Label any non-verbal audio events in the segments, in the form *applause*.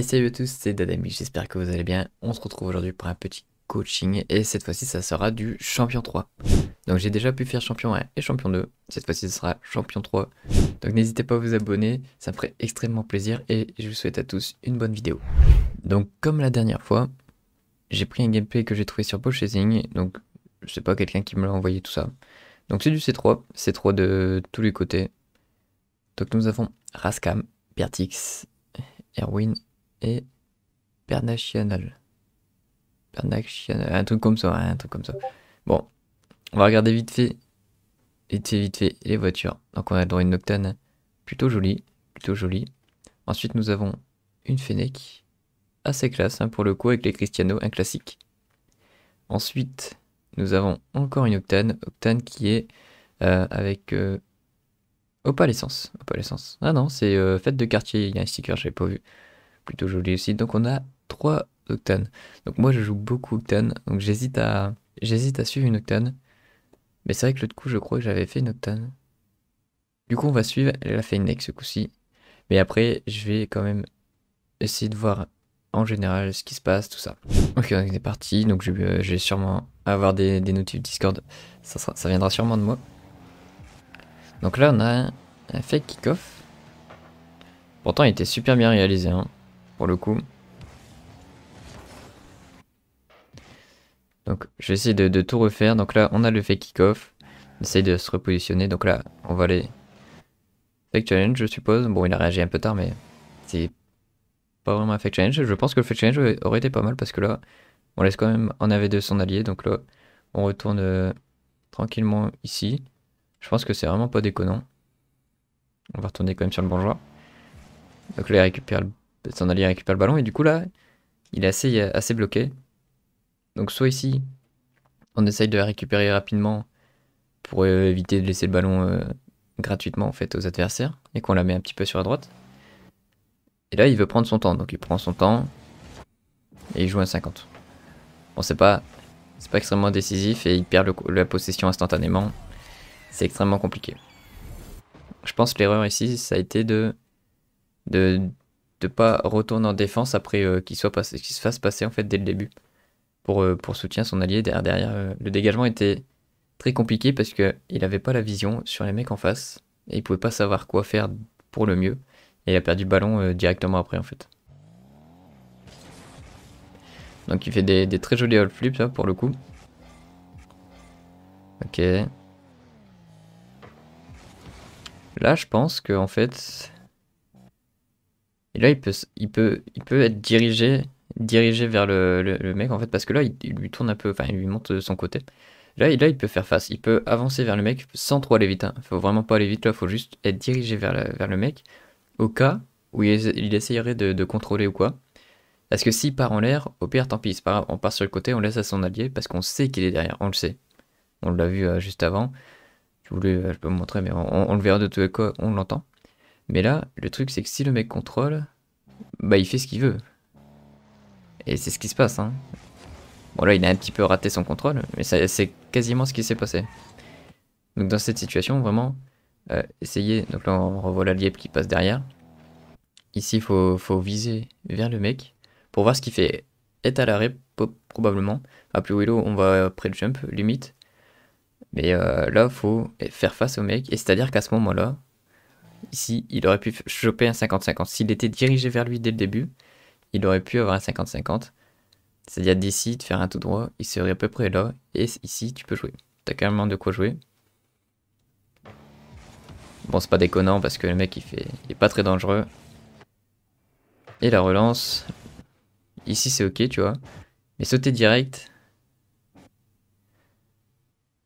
salut à tous, c'est Dadami, j'espère que vous allez bien. On se retrouve aujourd'hui pour un petit coaching et cette fois-ci ça sera du champion 3. Donc j'ai déjà pu faire champion 1 et champion 2, cette fois-ci ce sera champion 3. Donc n'hésitez pas à vous abonner, ça me ferait extrêmement plaisir et je vous souhaite à tous une bonne vidéo. Donc comme la dernière fois, j'ai pris un gameplay que j'ai trouvé sur Chasing. donc je sais pas quelqu'un qui me l'a envoyé tout ça. Donc c'est du C3, C3 de tous les côtés. Donc nous avons Rascam, Pertix, Erwin et bernachianal Pernational, un truc comme ça, hein, un truc comme ça. Bon, on va regarder vite fait, vite les voitures. Donc on a dans une Octane plutôt jolie, plutôt jolie. Ensuite nous avons une Fennec, assez classe hein, pour le coup avec les Cristiano, un classique. Ensuite nous avons encore une Octane, Octane qui est euh, avec euh, Opal Essence, Ah non, c'est euh, Fête de quartier, il y a un sticker, j'avais pas vu plutôt joli aussi. Donc on a 3 octanes. Donc moi je joue beaucoup Octane. donc j'hésite à j'hésite à suivre une octane. Mais c'est vrai que l'autre coup je crois que j'avais fait une octane. Du coup on va suivre, elle a fait une ce coup-ci. Mais après je vais quand même essayer de voir en général ce qui se passe, tout ça. Ok on est parti, donc je, vais sûrement avoir des, des notifs Discord, ça, ça viendra sûrement de moi. Donc là on a un, un fake kick-off. Pourtant il était super bien réalisé hein pour le coup. Donc je vais essayer de, tout refaire. Donc là on a le fake kick-off. Essaye de se repositionner. Donc là on va aller... Fake challenge je suppose. Bon il a réagi un peu tard mais c'est pas vraiment un fake challenge. Je pense que le fake challenge aurait été pas mal parce que là on laisse quand même en avait deux son allié. Donc là on retourne euh, tranquillement ici. Je pense que c'est vraiment pas déconnant. On va retourner quand même sur le joueur Donc là il récupère le s'en aller récupérer le ballon et du coup là, il est assez, assez bloqué. Donc soit ici, on essaye de la récupérer rapidement pour euh, éviter de laisser le ballon euh, gratuitement fait aux adversaires et qu'on la met un petit peu sur la droite. Et là, il veut prendre son temps, donc il prend son temps et il joue un 50. Bon, c'est pas, c'est pas extrêmement décisif et il perd la possession instantanément. C'est extrêmement compliqué. Je pense que l'erreur ici, ça a été de, de de pas retourner en défense après euh, qu'il soit passé, qu'il se fasse passer en fait dès le début pour, soutenir euh, pour soutien son allié derrière. derrière euh, le dégagement était très compliqué parce que il avait pas la vision sur les mecs en face et il pouvait pas savoir quoi faire pour le mieux et il a perdu le ballon directement après en fait. Donc il fait des, très jolis all flips hein, pour le coup. Ok. Là je pense que en fait et là, il peut, il peut, il peut être dirigé, dirigé vers le, mec, en fait, parce que là, il, lui tourne un peu, enfin, il lui monte euh, son côté. Là, là, il peut faire face. Il peut avancer vers le mec sans trop aller vite. ne hein. Faut vraiment pas aller vite, là, faut juste être dirigé vers, le mec au cas où il, essaierait de, contrôler ou quoi. Parce que s'il part en l'air, au pire, tant pis, on part sur le côté, on laisse à son allié parce qu'on sait qu'il est derrière, on le sait. On l'a vu euh, juste avant. Je voulais, euh, je peux vous montrer, mais on, le verra de tous les cas, on l'entend. Mais là, le truc, c'est que si le mec contrôle, bah il fait ce qu'il veut. Et c'est ce qui se passe. Hein. Bon là, il a un petit peu raté son contrôle, mais c'est quasiment ce qui s'est passé. Donc dans cette situation, vraiment, euh, essayez... Donc là, on revoit la qui passe derrière. Ici, il faut, viser vers le mec pour voir ce qu'il fait. Est à l'arrêt, probablement. À plus Willow, on va près du jump, limite. Mais euh, là, faut faire face au mec. Et c'est-à-dire qu'à ce moment-là, ici, il aurait pu choper un 50-50. S'il était dirigé vers lui dès le début, il aurait pu avoir un 50-50. C'est-à-dire d'ici, de faire un tout droit, il serait à peu près là, et ici, tu peux jouer. T'as carrément de quoi jouer. Bon, c'est pas déconnant parce que le mec, il, fait... il est pas très dangereux. Et la relance. Ici, c'est ok, tu vois. Mais sauter direct.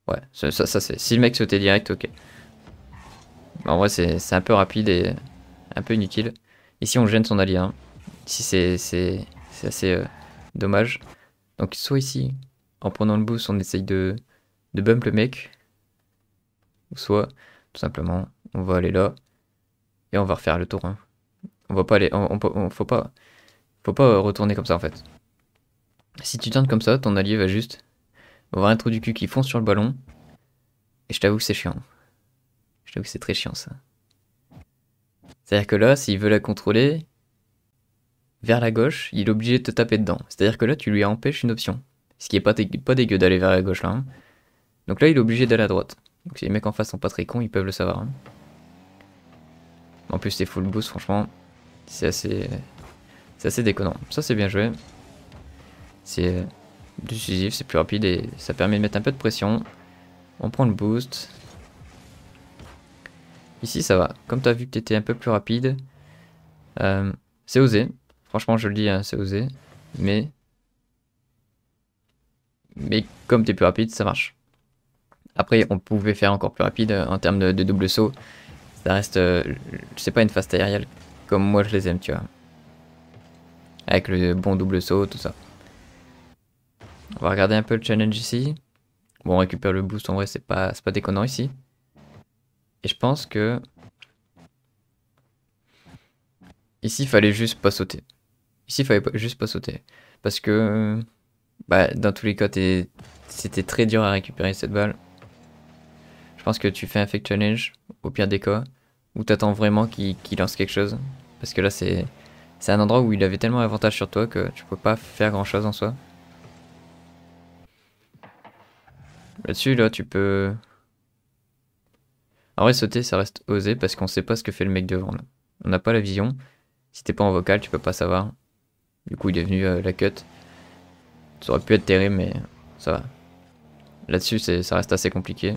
Ouais, ça, c'est. Si le mec sautait direct, ok en vrai, c'est un peu rapide et un peu inutile. Ici, on gêne son allié. Ici, c'est assez euh, dommage. Donc, soit ici, en prenant le boost, on essaye de, de bump le mec. Ou soit, tout simplement, on va aller là. Et on va refaire le tour. Hein. On va pas aller... On, faut pas... Faut pas retourner comme ça, en fait. Si tu tentes comme ça, ton allié va juste avoir un trou du cul qui fonce sur le ballon. Et je t'avoue que c'est chiant c'est très chiant ça. C'est-à-dire que là, s'il veut la contrôler, vers la gauche, il est obligé de te taper dedans. C'est-à-dire que là, tu lui empêches une option. Ce qui est pas, dégueu, pas dégueu d'aller vers la gauche là. Hein. Donc là, il est obligé d'aller à droite. Donc si les mecs en face sont pas très cons, ils peuvent le savoir. Hein. En plus, c'est full boost, franchement, c'est assez... C'est assez déconnant. Ça, c'est bien joué. C'est euh, décisif, c'est plus rapide et ça permet de mettre un peu de pression. On prend le boost. Ici, ça va. Comme tu as vu que tu étais un peu plus rapide, euh, c'est osé. Franchement, je le dis, hein, c'est osé. Mais... Mais comme tu es plus rapide, ça marche. Après, on pouvait faire encore plus rapide euh, en termes de, double saut. Ça reste... je euh, sais pas une phase aérienne comme moi je les aime, tu vois. Avec le bon double saut, tout ça. On va regarder un peu le challenge ici. Bon, on récupère le boost, en vrai, c'est pas, pas déconnant ici. Et je pense que... Ici, il fallait juste pas sauter. Ici, il fallait juste pas sauter. Parce que... Bah, dans tous les cas, c'était très dur à récupérer cette balle. Je pense que tu fais un fake challenge, au pire des cas, où t'attends vraiment qu'il lance quelque chose. Parce que là, c'est un endroit où il avait tellement d'avantages sur toi que tu peux pas faire grand-chose en soi. Là-dessus, là, tu peux... En ah vrai, sauter, ça reste osé parce qu'on sait pas ce que fait le mec devant. Là. On n'a pas la vision. Si t'es pas en vocal, tu peux pas savoir. Du coup, il est venu euh, la cut. Ça aurait pu être terrible, mais ça va. Là-dessus, ça reste assez compliqué.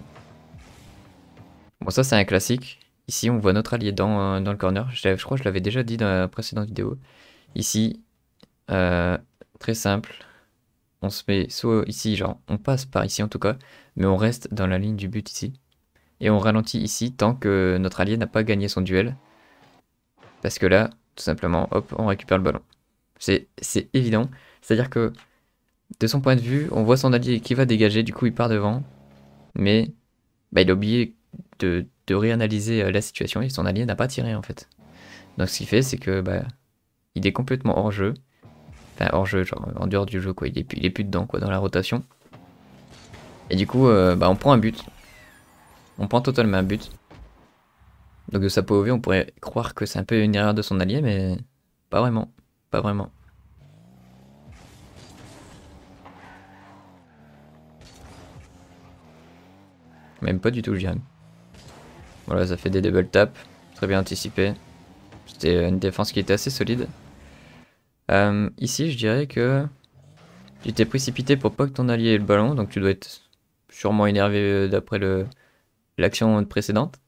Bon, ça, c'est un classique. Ici, on voit notre allié dans, euh, le corner. Je, crois que je l'avais déjà dit dans la précédente vidéo. Ici, euh, très simple. On se met soit ici, genre on passe par ici en tout cas, mais on reste dans la ligne du but ici. Et on ralentit ici tant que notre allié n'a pas gagné son duel. Parce que là, tout simplement, hop, on récupère le ballon. C'est évident. C'est-à-dire que, de son point de vue, on voit son allié qui va dégager, du coup il part devant. Mais bah, il a oublié de, réanalyser euh, la situation et son allié n'a pas tiré en fait. Donc ce qu'il fait, c'est que bah, il est complètement hors jeu. Enfin, hors jeu, genre en dehors du jeu, quoi. Il est, plus dedans, quoi, dans la rotation. Et du coup, euh, bah, on prend un but. On prend totalement un but. Donc de sa POV, on pourrait croire que c'est un peu une erreur de son allié, mais pas vraiment. Pas vraiment. Même pas du tout, je dirais. Voilà, ça fait des double taps. Très bien anticipé. C'était une défense qui était assez solide. Euh, ici, je dirais que tu t'es précipité pour pas que ton allié ait le ballon, donc tu dois être sûrement énervé euh, d'après le, l'action précédente.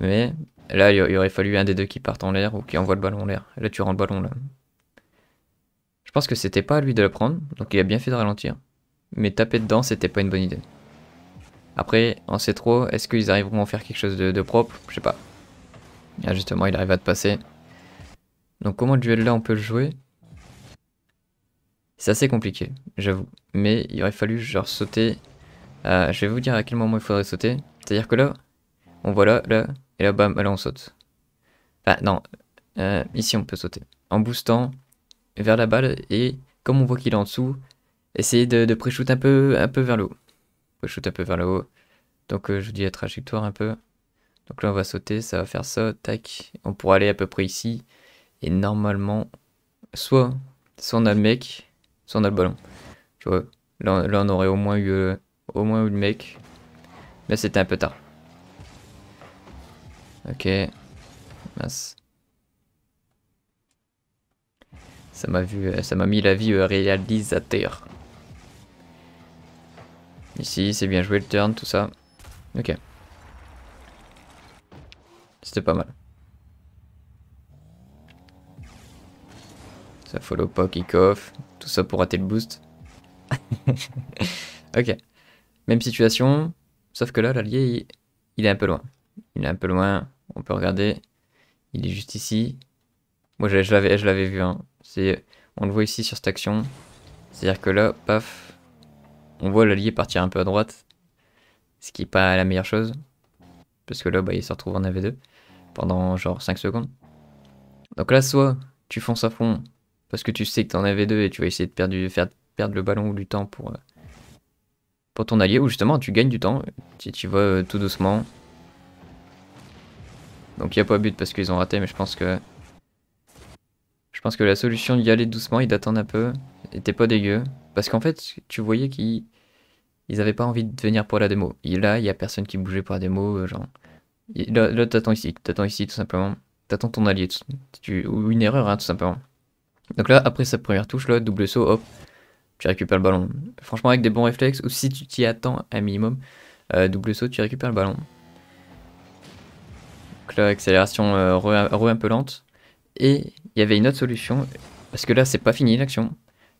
Mais là, il, aurait fallu un des deux qui parte en l'air ou qui envoie le ballon en l'air. Là, tu rends le ballon là. Je pense que c'était pas à lui de le prendre, donc il a bien fait de ralentir. Mais taper dedans, c'était pas une bonne idée. Après, on sait trop, est-ce qu'ils arriveront à faire quelque chose de, propre Je sais pas. Ah, justement, il arrive à te passer. Donc comment le duel là, on peut le jouer C'est assez compliqué, j'avoue. Mais il aurait fallu genre sauter. Euh, je vais vous dire à quel moment il faudrait sauter. C'est-à-dire que là, on voit là, là, et là, bam, là on saute. Ah non, euh, ici on peut sauter. En boostant vers la balle, et comme on voit qu'il est en dessous, essayer de, de pré-shoot un peu, un peu vers le haut. Pré-shoot un peu vers le haut. Donc euh, je vous dis la trajectoire un peu. Donc là on va sauter, ça va faire ça, tac. On pourra aller à peu près ici. Et normalement, soit, on a le mec, soit on a le ballon. là, on aurait au moins eu, euh, au moins eu le mec. Mais c'était un peu tard. Ok. Mince. Ça m'a vu, euh, ça m'a mis la vie euh, réalisateur. Ici, c'est bien joué le turn, tout ça. Ok. C'était pas mal. Ça follow pas, kick off. Tout ça pour rater le boost. *laughs* ok. Même situation. Sauf que là, l'allié, il est un peu loin. Il est un peu loin, on peut regarder. Il est juste ici. Moi, je, l'avais, je l'avais vu. Hein. on le voit ici sur cette action. C'est-à-dire que là, paf, on voit l'allié partir un peu à droite. Ce qui n'est pas la meilleure chose. Parce que là, bah, il se retrouve en AV2 pendant genre 5 secondes. Donc là, soit tu fonces à fond parce que tu sais que t'es en AV2 et tu vas essayer de perdre, faire, perdre le ballon ou du temps pour... Euh, pour ton allié, ou justement tu gagnes du temps, si tu vas euh, tout doucement. Donc il n'y a pas but parce qu'ils ont raté, mais je pense que... Je pense que la solution d'y aller doucement et d'attendre un peu était pas dégueu. Parce qu'en fait, tu voyais qu'ils ils avaient pas envie de venir pour la démo. Et là, il y a personne qui bougeait pour la démo, euh, genre... là, t'attends ici, t'attends ici tout simplement. T'attends ton allié, ou une erreur hein, tout simplement. Donc là, après sa première touche, là, double saut, hop, tu récupères le ballon. Franchement, avec des bons réflexes, ou si tu t'y attends un minimum, euh, double saut, tu récupères le ballon. Donc là, accélération euh, un peu lente. Et il y avait une autre solution, parce que là, c'est pas fini l'action.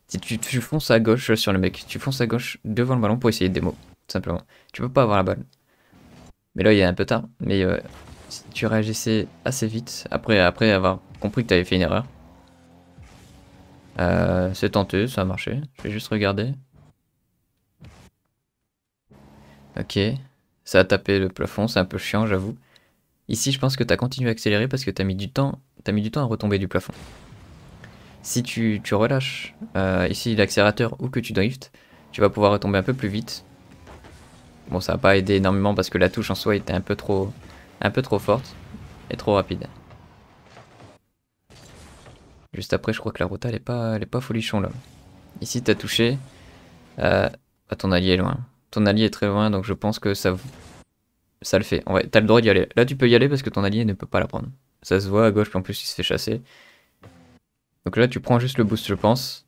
Si tu, fonces à gauche sur le mec, tu fonces à gauche devant le ballon pour essayer de démo, tout simplement. Tu peux pas avoir la balle. Mais là, il est un peu tard. Mais euh, si tu réagissais assez vite, après, après avoir compris que tu avais fait une erreur, euh, c'est tenté, ça a marché. Je vais juste regarder. Ok. Ça a tapé le plafond, c'est un peu chiant, j'avoue. Ici, je pense que tu as continué à accélérer parce que tu as mis du temps, as mis du temps à retomber du plafond. Si tu, relâches euh, ici l'accélérateur ou que tu driftes, tu vas pouvoir retomber un peu plus vite. Bon, ça n'a pas aidé énormément parce que la touche en soi était un peu trop, un peu trop forte et trop rapide. Juste après, je crois que la route, elle est pas, elle est pas folichon là. Ici, t'as touché. Euh, bah, ton allié est loin. Ton allié est très loin, donc je pense que ça, ça le fait. En t'as le droit d'y aller. Là, tu peux y aller parce que ton allié ne peut pas la prendre. Ça se voit à gauche, puis en plus, il se fait chasser. Donc là, tu prends juste le boost, je pense.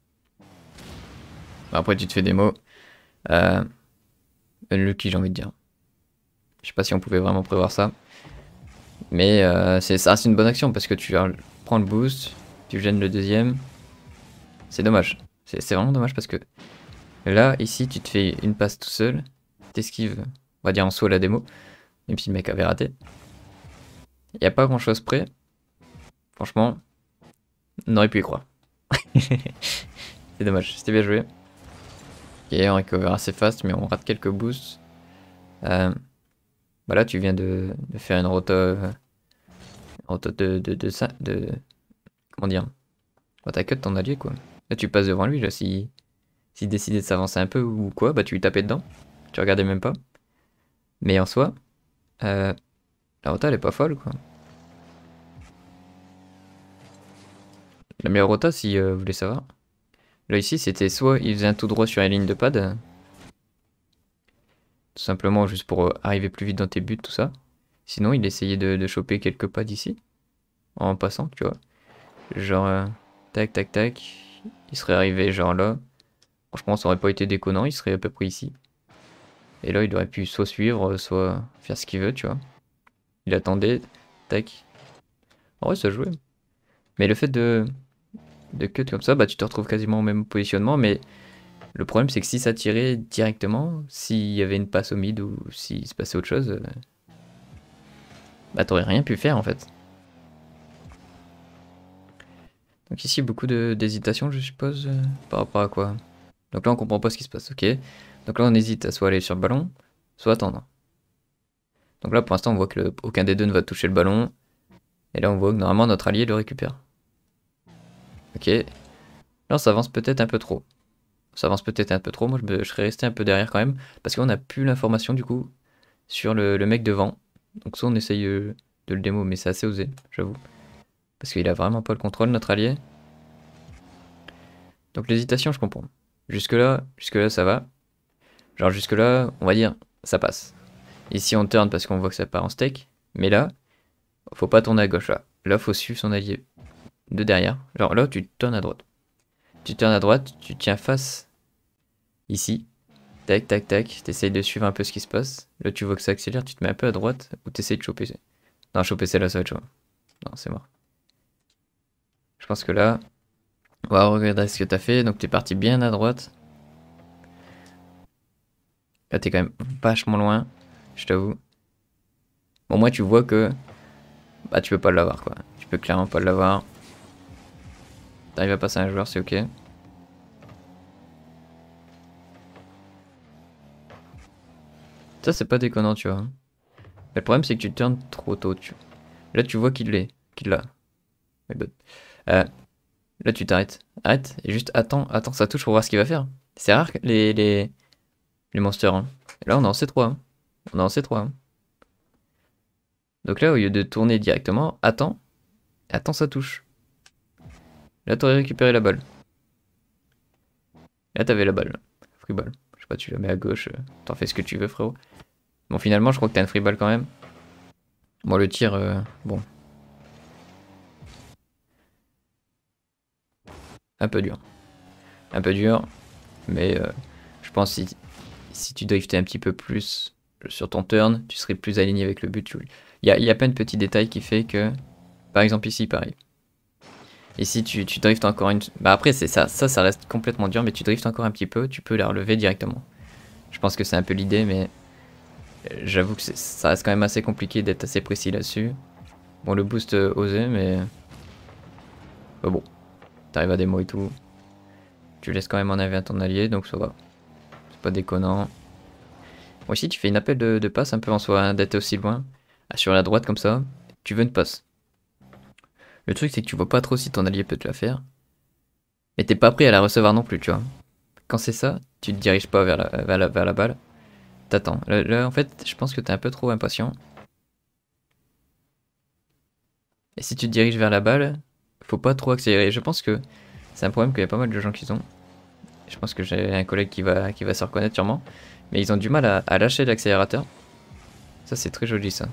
Bah, après, tu te fais des mots. Euh, lucky, j'ai envie de dire. Je sais pas si on pouvait vraiment prévoir ça. Mais euh, ça, c'est une bonne action parce que tu prends le boost, tu gênes le deuxième. C'est dommage. C'est vraiment dommage parce que là, ici, tu te fais une passe tout seul. T'esquives, on va dire en à la démo. Même si le mec avait raté. Il n'y a pas grand chose près. Franchement, on aurait pu y croire. *laughs* c'est dommage, c'était bien joué. Ok, on recover assez fast, mais on rate quelques boosts. Voilà, euh, bah tu viens de, faire une roto, euh, roto de, de, de, de, Comment dire bah, T'as que ton allié, quoi. Là, tu passes devant lui, là, si s'il décidait de s'avancer un peu ou quoi, bah tu lui tapais dedans. Tu regardais même pas. Mais en soi, euh, la rota elle est pas folle quoi. La meilleure rota si euh, vous voulez savoir. Là ici c'était soit il faisait un tout droit sur une ligne de pad. Euh, tout simplement juste pour arriver plus vite dans tes buts, tout ça. Sinon il essayait de, de choper quelques pads ici. En passant, tu vois. Genre, euh, tac, tac, tac. Il serait arrivé genre là. Franchement, ça aurait pas été déconnant, il serait à peu près ici. Et là, il aurait pu soit suivre, soit faire ce qu'il veut, tu vois. Il attendait, tac. En vrai, ça jouait. Mais le fait de, de cut comme ça, bah, tu te retrouves quasiment au même positionnement, mais le problème, c'est que si ça tirait directement, s'il y avait une passe au mid ou s'il se passait autre chose, euh, bah, t'aurais rien pu faire, en fait. Donc ici, beaucoup d'hésitation, je suppose, euh, par rapport à quoi Donc là, on comprend pas ce qui se passe, ok. Donc là, on hésite à soit aller sur le ballon, soit attendre. Donc là, pour l'instant, on voit que aucun des deux ne va toucher le ballon. Et là, on voit que normalement, notre allié le récupère. Ok. Là, on s'avance peut-être un peu trop. On s'avance peut-être un peu trop. Moi, je, serais resté un peu derrière quand même. Parce qu'on n'a plus l'information, du coup, sur le, mec devant. Donc soit on essaye euh, de le démo, mais c'est assez osé, j'avoue. Parce qu'il a vraiment pas le contrôle, notre allié. Donc l'hésitation, je comprends. Jusque-là, jusque-là, ça va. Genre jusque-là, on va dire, ça passe. Ici, on turn parce qu'on voit que ça part en steak. Mais là, faut pas tourner à gauche, là. Là, faut suivre son allié de derrière. Genre là, tu tournes à droite. Tu tournes à droite, tu tiens face ici. Tac, tac, tac. T'essayes de suivre un peu ce qui se passe. Là, tu vois que ça accélère, tu te mets un peu à droite ou t'essayes de choper. Non, choper c'est là ça va être Non, c'est mort. Je pense que là, on va regarder ce que t'as fait. Donc t'es parti bien à droite. Là t'es quand même vachement loin, je t'avoue. Bon moi tu vois que bah tu peux pas l'avoir quoi. Tu peux clairement pas l'avoir. T'arrives à passer un joueur, c'est ok. Ça c'est pas déconnant tu vois. le problème c'est que tu turns trop tôt. Là tu vois qu'il l'est, qu'il l'a. Mais euh, là, tu t'arrêtes. Arrête et juste attends, attends, ça touche pour voir ce qu'il va faire. C'est rare les, les, les monsters. Hein. Là, on est en C3. Hein. On est en C3. Hein. Donc là, au lieu de tourner directement, attends. Attends, ça touche. Là, t'aurais récupéré la balle. Là, t'avais la balle. Free ball. Je sais pas, tu la mets à gauche. Euh, t'en fais ce que tu veux, frérot. Bon, finalement, je crois que t'as une free ball quand même. Bon, le tir, euh, bon, Un peu dur. Un peu dur, mais euh, je pense que si, tu driftais un petit peu plus sur ton turn, tu serais plus aligné avec le but. Il y a, plein de petits détails qui fait que, par exemple ici, pareil. Ici, tu, tu driftes encore une... Bah, après, c'est ça, ça, ça reste complètement dur, mais tu driftes encore un petit peu, tu peux la relever directement. Je pense que c'est un peu l'idée, mais euh, j'avoue que ça reste quand même assez compliqué d'être assez précis là-dessus. Bon, le boost euh, osé, mais... bon. T'arrives à des mots et tout. Tu laisses quand même en avis à ton allié, donc ça va. C'est pas déconnant. Moi aussi, tu fais une appel de, passe un peu en soi, hein, d'être aussi loin. Sur la droite, comme ça, tu veux une passe. Le truc, c'est que tu vois pas trop si ton allié peut te la faire. Mais t'es pas prêt à la recevoir non plus, tu vois. Quand c'est ça, tu te diriges pas vers la, vers la, vers la balle. T'attends. là, en fait, je pense que t'es un peu trop impatient. Et si tu te diriges vers la balle, faut pas trop accélérer. Je pense que c'est un problème qu'il y a pas mal de gens qui ont. Je pense que j'ai un collègue qui va, qui va se reconnaître sûrement. Mais ils ont du mal à, lâcher l'accélérateur. Ça, c'est très joli, ça.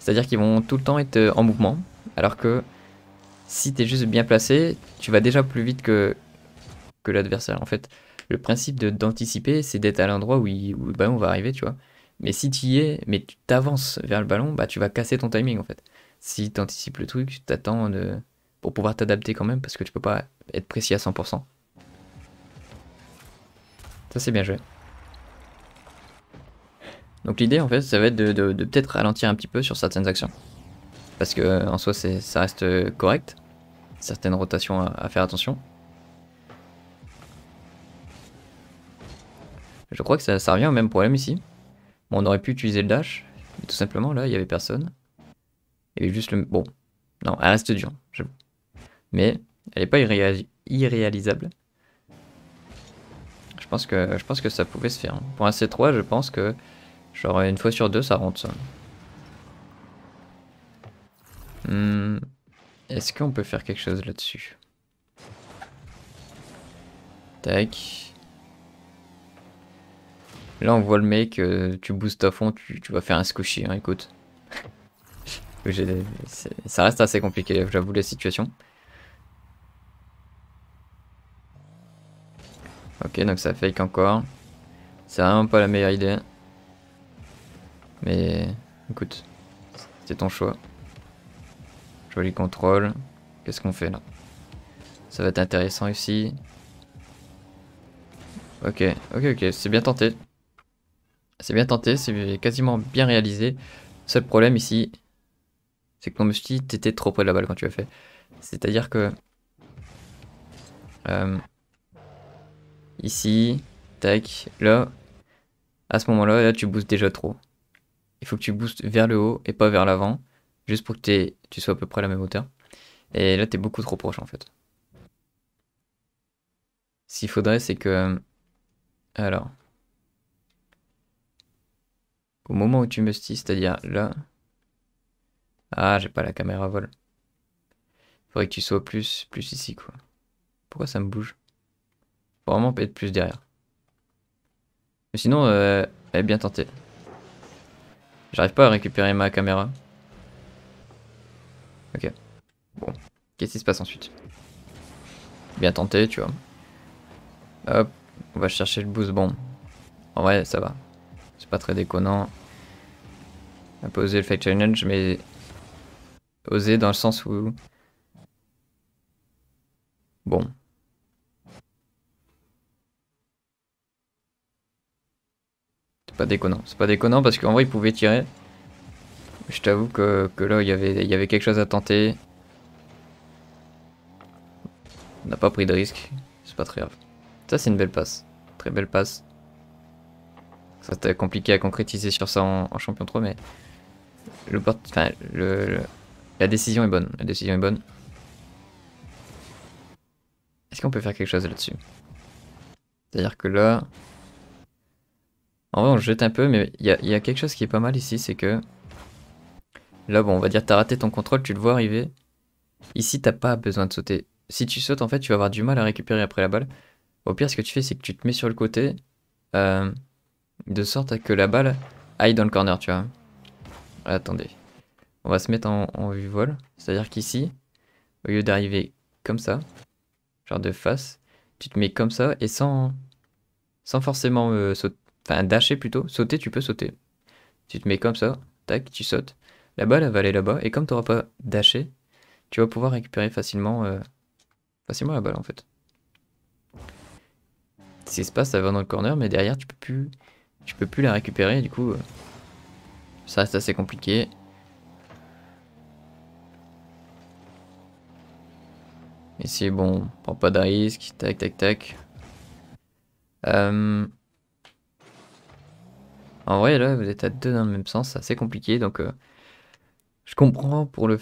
C'est-à-dire qu'ils vont tout le temps être euh, en mouvement. Alors que si tu es juste bien placé, tu vas déjà plus vite que, que l'adversaire. En fait, le principe d'anticiper, c'est d'être à l'endroit où, où, le ballon va arriver, tu vois. Mais si tu y es, mais tu t'avances vers le ballon, bah tu vas casser ton timing, en fait. Si tu anticipes le truc, tu t'attends de pour pouvoir t'adapter quand même parce que tu peux pas être précis à 100%. Ça c'est bien joué. Donc l'idée en fait ça va être de, peut-être ralentir un petit peu sur certaines actions. Parce que en soi ça reste correct. Certaines rotations à, faire attention. Je crois que ça, revient au même problème ici. Bon, on aurait pu utiliser le dash, mais tout simplement là il y avait personne. Il y avait juste le... Bon, non, elle reste dure, mais elle n'est pas irréalisable. Je pense, que, je pense que ça pouvait se faire. Hein. Pour un C3, je pense que genre une fois sur deux, ça rentre hmm. Est-ce qu'on peut faire quelque chose là-dessus Tac. Là, on voit le mec, euh, tu boostes à fond, tu, vas faire un squishy, hein, écoute. *laughs* ça reste assez compliqué, j'avoue, la situation. Ok, donc ça fake encore. C'est vraiment pas la meilleure idée. Mais écoute, c'est ton choix. Joli contrôle. Qu'est-ce qu'on fait là Ça va être intéressant ici. Ok, ok, ok, c'est bien tenté. C'est bien tenté, c'est quasiment bien réalisé. Seul problème ici, c'est que mon me t'étais trop près de la balle quand tu l'as fait. C'est-à-dire que... Euh, ici, tac, là. À ce moment-là, là, tu boostes déjà trop. Il faut que tu boostes vers le haut et pas vers l'avant, juste pour que tu sois à peu près à la même hauteur. Et là, tu es beaucoup trop proche, en fait. Ce qu'il faudrait, c'est que... Alors... Au moment où tu me c'est-à-dire là... Ah, j'ai pas la caméra vol. Il Faudrait que tu sois plus, plus ici, quoi. Pourquoi ça me bouge faut vraiment de plus derrière. Mais sinon, euh, elle est bien tentée. J'arrive pas à récupérer ma caméra. Ok. Bon. Qu'est-ce qui se passe ensuite Bien tenté, tu vois. Hop, on va chercher le boost bomb. En vrai, ça va. C'est pas très déconnant. oser le fake challenge, mais oser dans le sens où... Bon, C'est pas déconnant. C'est pas déconnant parce qu'en vrai, il pouvait tirer. Je t'avoue que, là, il y, avait, il y avait quelque chose à tenter. On n'a pas pris de risque. C'est pas très grave. Ça, c'est une belle passe. Très belle passe. Ça, c'était compliqué à concrétiser sur ça en, champion 3, mais... Le, porte. enfin, le, La décision est bonne. La décision est bonne. Est-ce qu'on peut faire quelque chose là-dessus C'est-à-dire que là... En vrai, on jette un peu, mais il y, a, quelque chose qui est pas mal ici, c'est que... Là, bon, on va dire, t'as raté ton contrôle, tu le vois arriver. Ici, t'as pas besoin de sauter. Si tu sautes, en fait, tu vas avoir du mal à récupérer après la balle. Au pire, ce que tu fais, c'est que tu te mets sur le côté, euh, de sorte à que la balle aille dans le corner, tu vois. Attendez. On va se mettre en, en vue vol. C'est-à-dire qu'ici, au lieu d'arriver comme ça, genre de face, tu te mets comme ça et sans, sans forcément euh, sauter Enfin, dasher plutôt. Sauter, tu peux sauter. Tu te mets comme ça, tac, tu sautes. La balle, elle va aller là-bas. Et comme tu n'auras pas dashé, tu vas pouvoir récupérer facilement, euh, facilement la balle en fait. Ce qui se passe, ça va dans le corner, mais derrière, tu peux plus, tu peux plus la récupérer. du coup, euh, ça reste assez compliqué. Ici, bon, on prend pas de risque. Tac, tac, tac. Euh, en vrai, là, vous êtes à deux dans le même sens, c'est assez compliqué. Donc, euh, je comprends pour le,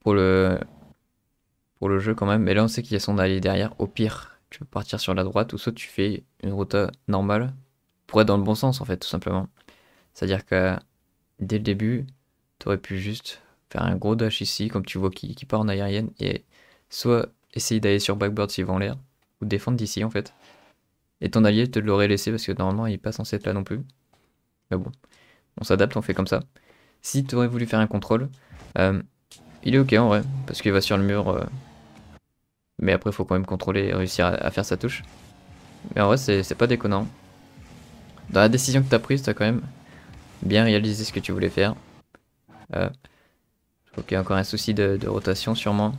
pour, le, pour le jeu quand même. Mais là, on sait qu'il y a son allié derrière. Au pire, tu peux partir sur la droite ou soit tu fais une route euh, normale pour être dans le bon sens, en fait, tout simplement. C'est-à-dire que dès le début, tu aurais pu juste faire un gros dash ici, comme tu vois qui, part en aérienne, et soit essayer d'aller sur backboard s'il vont l'air, ou défendre d'ici, en fait. Et ton allié te l'aurait laissé parce que normalement il n'est pas censé être là non plus. Mais bon, on s'adapte, on fait comme ça. Si tu aurais voulu faire un contrôle, euh, il est ok en vrai, parce qu'il va sur le mur. Euh, mais après, il faut quand même contrôler et réussir à, faire sa touche. Mais en vrai, c'est pas déconnant. Dans la décision que tu as prise, tu as quand même bien réalisé ce que tu voulais faire. Euh, ok, encore un souci de, rotation sûrement.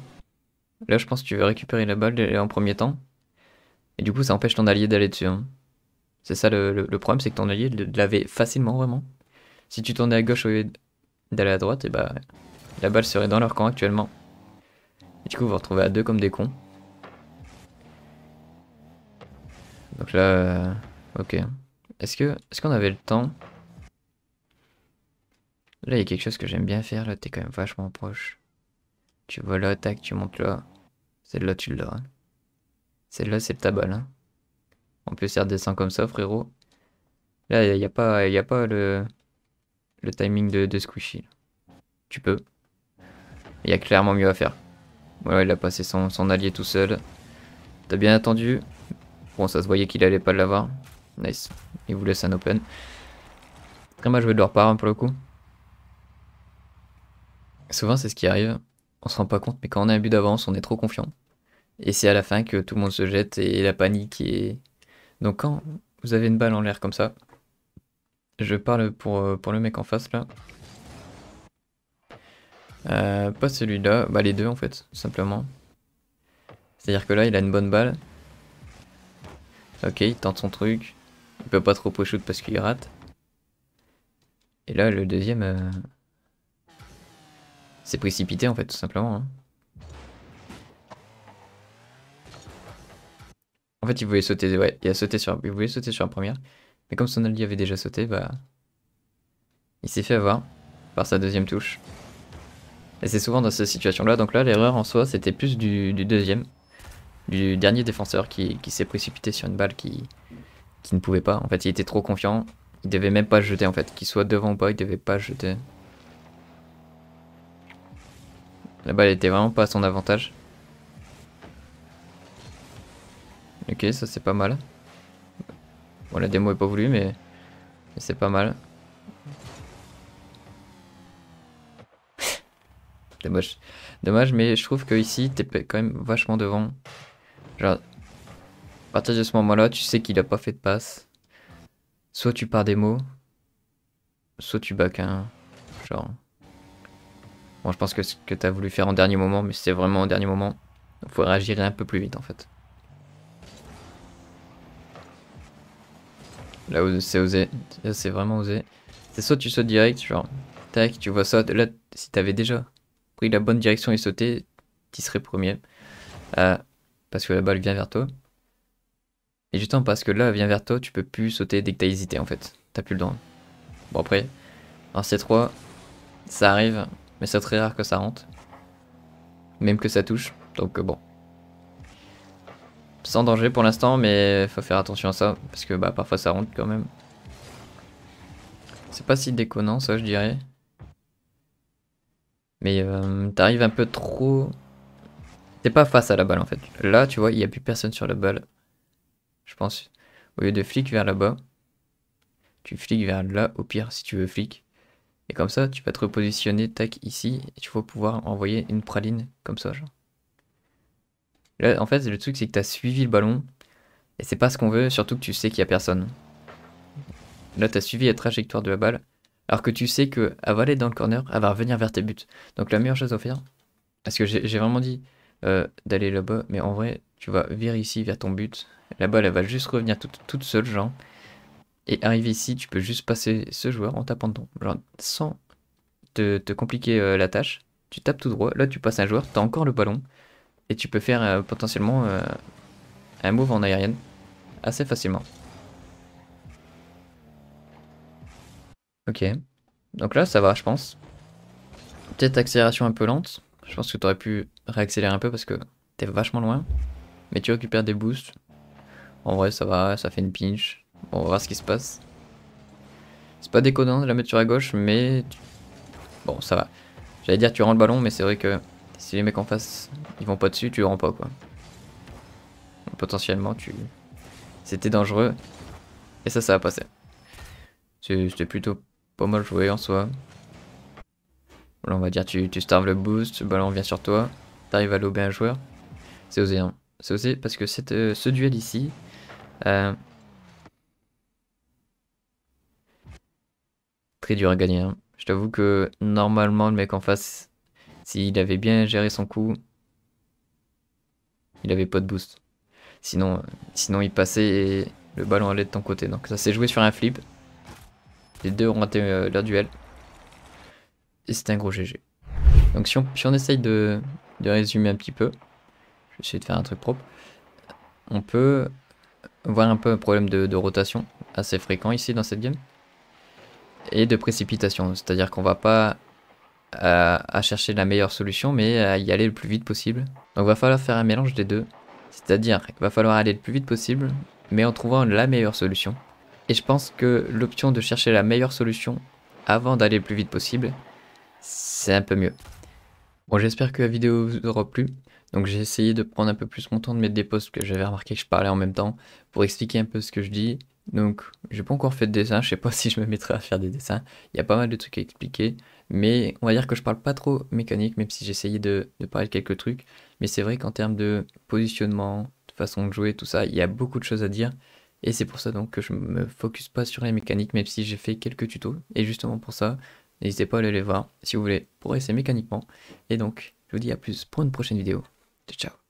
Là, je pense que tu veux récupérer la balle en premier temps. Et du coup, ça empêche ton allié d'aller dessus. Hein. C'est ça le, problème, c'est que ton allié l'avait facilement vraiment. Si tu tournais à gauche au lieu d'aller à droite, et eh bah la balle serait dans leur camp actuellement. Et du coup, vous vous retrouvez à deux comme des cons. Donc là, euh, ok. Est-ce que, ce qu'on avait le temps Là, il y a quelque chose que j'aime bien faire. Là, t'es quand même vachement proche. Tu vois là, tac, tu montes là. Celle-là, tu le l'as. Celle-là, c'est ta balle. Hein. On peut faire des comme ça, frérot. Là, il n'y a, pas, a pas le, le timing de, squishy. Tu peux. Il y a clairement mieux à faire. Voilà, il a passé son, allié tout seul. T'as bien attendu. Bon, ça se voyait qu'il allait pas l'avoir. Nice. Il vous laisse un open. Très mal joué de leur part, hein, pour le coup. Souvent, c'est ce qui arrive. On se rend pas compte, mais quand on a un but d'avance, on est trop confiant. Et c'est à la fin que tout le monde se jette et la panique est... Donc quand vous avez une balle en l'air comme ça, je parle pour, euh, pour le mec en face là. Euh, pas celui-là, bah les deux en fait, tout simplement. C'est-à-dire que là, il a une bonne balle. Ok, il tente son truc. Il peut pas trop push-shoot parce qu'il rate. Et là, le deuxième... Euh, s'est C'est précipité en fait, tout simplement. Hein. En fait, il voulait sauter, sur, il sauter sur la première, mais comme son avait déjà sauté, bah, il s'est fait avoir par sa deuxième touche. Et c'est souvent dans cette situation là Donc là, l'erreur en soi, c'était plus du, deuxième, du dernier défenseur qui, s'est précipité sur une balle qui, ne pouvait pas. En fait, il était trop confiant. Il devait même pas jeter, en fait. Qu'il soit devant ou pas, il devait pas jeter. La balle était vraiment pas à son avantage. Ok, ça c'est pas mal. Bon, la démo est pas voulu, mais, c'est pas mal. Dommage. Dommage, mais je trouve que ici, t'es quand même vachement devant. Genre, à partir de ce moment-là, tu sais qu'il a pas fait de passe. Soit tu pars démo, soit tu back un. Genre. Bon, je pense que ce que t'as voulu faire en dernier moment, mais c'est vraiment en dernier moment. Faut réagir un peu plus vite en fait. Là, c'est osé. c'est vraiment osé. C'est soit tu sautes direct, genre. Tac, tu vois ça. Là, si t'avais déjà pris la bonne direction et sauté, tu serais premier. Euh, parce que la balle vient vers toi. Et justement, parce que là, elle vient vers toi, tu peux plus sauter dès que t'as hésité, en fait. T'as plus le droit. Bon, après, en C3, ça arrive, mais c'est très rare que ça rentre. Même que ça touche, donc euh, bon sans danger pour l'instant, mais faut faire attention à ça, parce que bah, parfois ça rentre quand même. C'est pas si déconnant ça, je dirais. Mais euh, t'arrives un peu trop... T'es pas face à la balle en fait. Là, tu vois, il n'y a plus personne sur la balle. Je pense. Au lieu de flic vers là-bas, tu flics vers là, au pire, si tu veux flic. Et comme ça, tu peux te repositionner, tac, ici, et tu vas pouvoir envoyer une praline, comme ça, genre. Là, en fait, le truc, c'est que t'as suivi le ballon. Et c'est pas ce qu'on veut, surtout que tu sais qu'il y a personne. Là, t'as suivi la trajectoire de la balle. Alors que tu sais que elle va aller dans le corner, elle va revenir vers tes buts. Donc la meilleure chose à faire, parce que j'ai vraiment dit euh, d'aller là-bas, mais en vrai, tu vas virer ici vers ton but. La balle, elle va juste revenir toute, toute seule, genre. Et arriver ici, tu peux juste passer ce joueur en tapant dedans. Genre, sans te, compliquer euh, la tâche, tu tapes tout droit. Là, tu passes un joueur, t'as encore le ballon. Et tu peux faire euh, potentiellement euh, un move en aérienne assez facilement. Ok. Donc là, ça va, je pense. Peut-être accélération un peu lente. Je pense que tu aurais pu réaccélérer un peu parce que t'es vachement loin. Mais tu récupères des boosts. En vrai, ça va, ça fait une pinch. on va voir ce qui se passe. C'est pas déconnant de la mettre sur la gauche, mais... Bon, ça va. J'allais dire tu rends le ballon, mais c'est vrai que si les mecs en face, ils vont pas dessus, tu rends pas quoi. potentiellement, tu... C'était dangereux. Et ça, ça a passé. C'était plutôt pas mal joué en soi. on va dire, tu, tu starves le boost, le ballon vient sur toi, t'arrives à lober un joueur. C'est osé, hein. C'est osé parce que cette, euh, ce duel ici... Euh, très dur à gagner. Hein. Je t'avoue que normalement, le mec en face, s'il avait bien géré son coup, il avait pas de boost. Sinon, sinon il passait et le ballon allait de ton côté. Donc ça s'est joué sur un flip. Les deux ont raté euh, leur duel. Et c'était un gros GG. Donc si on, on essaye de, de, résumer un petit peu, je vais essayer de faire un truc propre, on peut voir un peu un problème de, de rotation assez fréquent ici dans cette game et de précipitation. C'est-à-dire qu'on va pas euh, à, chercher la meilleure solution, mais à euh, y aller le plus vite possible. Donc il va falloir faire un mélange des deux. C'est-à-dire qu'il va falloir aller le plus vite possible, mais en trouvant la meilleure solution. Et je pense que l'option de chercher la meilleure solution avant d'aller le plus vite possible, c'est un peu mieux. Bon, j'espère que la vidéo vous aura plu. Donc j'ai essayé de prendre un peu plus mon temps de mettre des posts que j'avais remarqué que je parlais en même temps pour expliquer un peu ce que je dis. Donc j'ai pas encore fait de dessin, je sais pas *laughs* si je me mettrai à faire des dessins. Il y a pas mal de trucs à expliquer. Mais on va dire que je parle pas trop mécanique, même si j'essayais de, de parler de quelques trucs. Mais c'est vrai qu'en termes de positionnement, de façon de jouer, tout ça, il y a beaucoup de choses à dire. Et c'est pour ça donc que je me focus pas sur les mécaniques, même si j'ai fait quelques tutos. Et justement pour ça, n'hésitez pas à aller les voir si vous voulez progresser mécaniquement. Et donc, je vous dis à plus pour une prochaine vidéo. Ciao